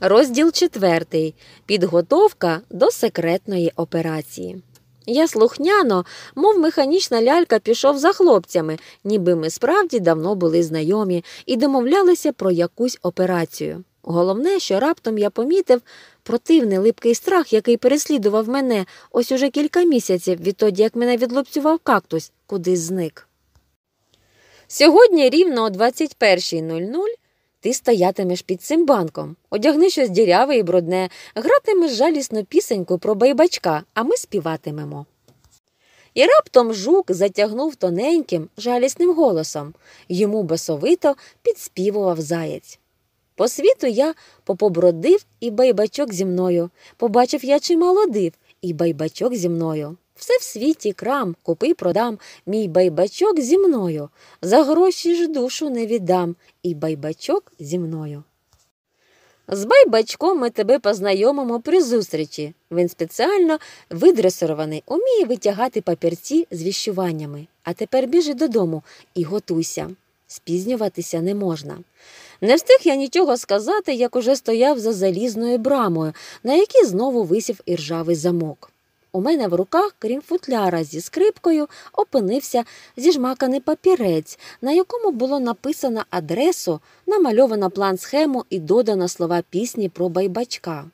Розділ четвертий Підготовка до секретної операції. Я слухняно, мов механічна лялька, пішов за хлопцями, ніби ми справді давно були знайомі і домовлялися про якусь операцію. Головне, що раптом я помітив противний липкий страх, який переслідував мене ось уже кілька місяців відтоді, як мене відлупцював кактусь, кудись зник. Сьогодні рівно о 21.00 ти стоятимеш під цим банком, одягни щось діряве і брудне, гратимеш жалісну пісеньку про байбачка, а ми співатимемо. І раптом жук затягнув тоненьким, жалісним голосом йому басовито підспівував заєць. По світу я попобродив і байбачок зі мною. Побачив я чимало див, і байбачок зі мною. Все в світі крам, купи продам, мій байбачок зі мною. За гроші ж душу не віддам, і байбачок зі мною. З байбачком ми тебе познайомимо при зустрічі. Він спеціально видресирований, уміє витягати папірці з віщуваннями. А тепер біжи додому і готуйся. Спізнюватися не можна. Не встиг я нічого сказати, як уже стояв за залізною брамою, на якій знову висів іржавий замок. У мене в руках, крім футляра зі скрипкою, опинився зіжмаканий папірець, на якому було написано адресу, намальовано план схему і додано слова пісні про байбачка.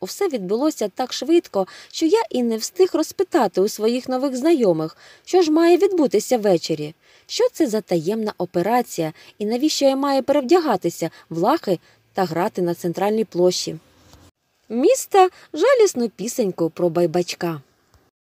Усе відбулося так швидко, що я і не встиг розпитати у своїх нових знайомих, що ж має відбутися ввечері, що це за таємна операція і навіщо я маю перевдягатися в лахи та грати на центральній площі міста жалісну пісеньку про байбачка.